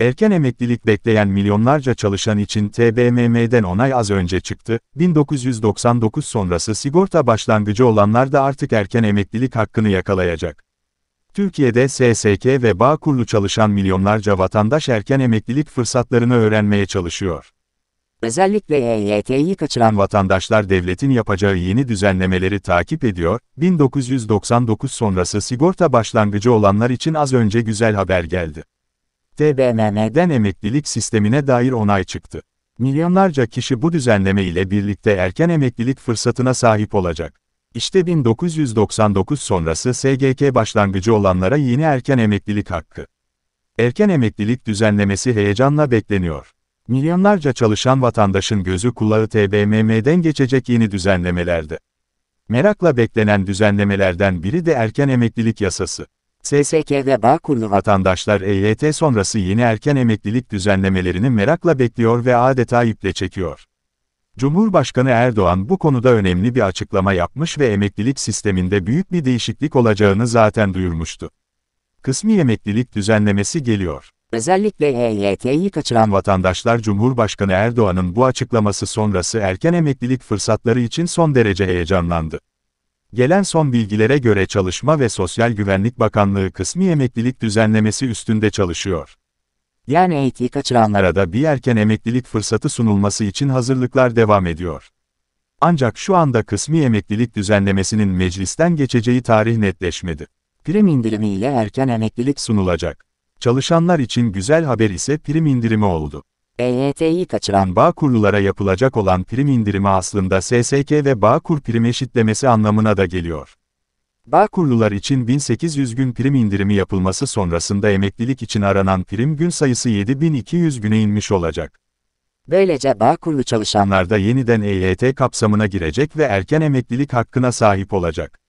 Erken emeklilik bekleyen milyonlarca çalışan için TBMM'den onay az önce çıktı. 1999 sonrası sigorta başlangıcı olanlar da artık erken emeklilik hakkını yakalayacak. Türkiye'de SSK ve kurulu çalışan milyonlarca vatandaş erken emeklilik fırsatlarını öğrenmeye çalışıyor. Özellikle EYT'yi kaçıran vatandaşlar devletin yapacağı yeni düzenlemeleri takip ediyor. 1999 sonrası sigorta başlangıcı olanlar için az önce güzel haber geldi. TBMM'den emeklilik sistemine dair onay çıktı. Milyonlarca kişi bu düzenleme ile birlikte erken emeklilik fırsatına sahip olacak. İşte 1999 sonrası SGK başlangıcı olanlara yeni erken emeklilik hakkı. Erken emeklilik düzenlemesi heyecanla bekleniyor. Milyonlarca çalışan vatandaşın gözü kulağı TBMM'den geçecek yeni düzenlemelerde. Merakla beklenen düzenlemelerden biri de erken emeklilik yasası. SSK ve Bağkurlu vatandaşlar EYT sonrası yeni erken emeklilik düzenlemelerini merakla bekliyor ve adeta iple çekiyor. Cumhurbaşkanı Erdoğan bu konuda önemli bir açıklama yapmış ve emeklilik sisteminde büyük bir değişiklik olacağını zaten duyurmuştu. Kısmi emeklilik düzenlemesi geliyor. Özellikle EYT'yi kaçıran vatandaşlar Cumhurbaşkanı Erdoğan'ın bu açıklaması sonrası erken emeklilik fırsatları için son derece heyecanlandı. Gelen son bilgilere göre Çalışma ve Sosyal Güvenlik Bakanlığı kısmi emeklilik düzenlemesi üstünde çalışıyor. Yani eğitimi kaçıranlara da bir erken emeklilik fırsatı sunulması için hazırlıklar devam ediyor. Ancak şu anda kısmi emeklilik düzenlemesinin meclisten geçeceği tarih netleşmedi. Prim indirimiyle erken emeklilik sunulacak. Çalışanlar için güzel haber ise prim indirimi oldu. EYT'yi kaçıran Bağkurlulara yapılacak olan prim indirimi aslında SSK ve Bağkur prim eşitlemesi anlamına da geliyor. Bağkurlular için 1800 gün prim indirimi yapılması sonrasında emeklilik için aranan prim gün sayısı 7200 güne inmiş olacak. Böylece Bağkurlu çalışanlar da yeniden EYT kapsamına girecek ve erken emeklilik hakkına sahip olacak.